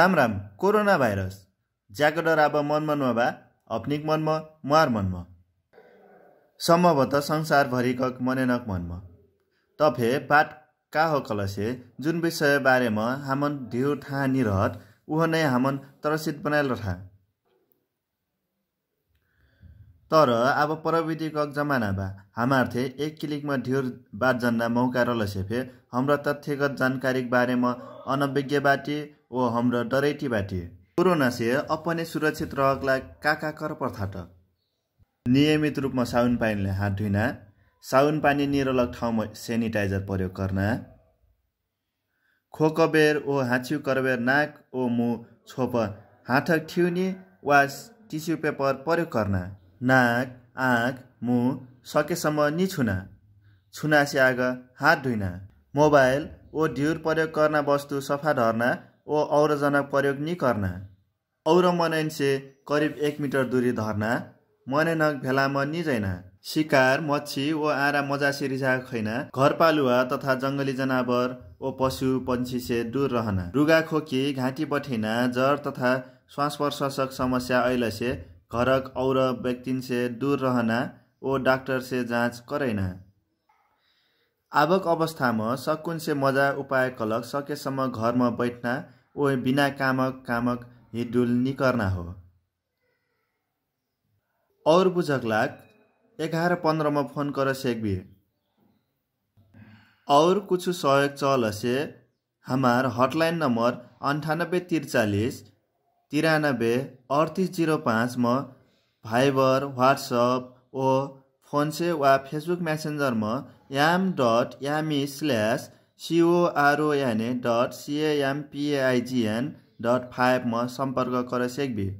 Ram Ram corona virus ज्याको डर अब मनमा नभा अप्निक मनमा मुहार मनमा सम्भवत संसारभरिक मनेनक मनमा तफे पाठ का हो कलसे जुन विषय बारेमा हामन ढिउ ठानी रहत उह नै हामन तरसित बनाएर रठा तर अब प्रविधिकक जमानामा हामार्थे एक क्लिकमा ढ्युर बात जान्न मौका रल सेफे हाम्रो तथ्यगत जानकारी बारेमा अनभिज्ञ बाटे ओ हाम्रो डरेटी बाटे कोरोना से अपने सुरक्षित रहकलाई काका कर पर्थाट नियमित रूपमा साउन पानीले हात धुइना साउन पानी निरलक ठाउँमा सेनिटाइजर प्रयोग गर्न खोकबेर ओ हाँच्यु करबेर नाक ओ मु छोप हाठक ठ्युनी वा टिस्यु पेपर प्रयोग गर्न नाक आँख मुख सकेसम्म नि छुना छुनासे आग हात धुइना मोबाइल ओ ढिउर प्रयोग गर्न वस्तु सफा धर्ना ओ औरजनक प्रयोग नि कर्ना औरो मनैनसे करिब एक मिटर दूरी धर्ना मनैनक भेलामा नि शिकार सिकार मच्छी ओ आरा मजासी रिझा खैना घरपालुवा तथा जङ्गली जनावर ओ पशु पन्छी से दूर रहना रुगा खोकी घाँटी पठेना जर तथा श्वास समस्या ऐलसे घरक और व्यक्ति से दूर रहना ओ डाक्टर से जाँच करैना आवक अवस्थामा सकुन से मजा उपाय कलक सकेसम्म घरमा बैठना ओ बिना कामक कामक हिडुल निकर्ना हो और बुझक लाग एघार पन्ध्रमा फोन गर सेकबी और कुछ सहयोग चलसे हमार हटलाइन नम्बर अन्ठानब्बे त्रिचालिस तिरानब्बे अठतिस जिरो पाँचमा भाइबर वाट्सएप ओ फोनसे वा फेसबुक म्यासेन्जरमा याम डट यामी स्ल्यास सिओआरओएनए डट सिएएमपिएआइजिएन डट फाइभमा सम्पर्क गर सेक्बी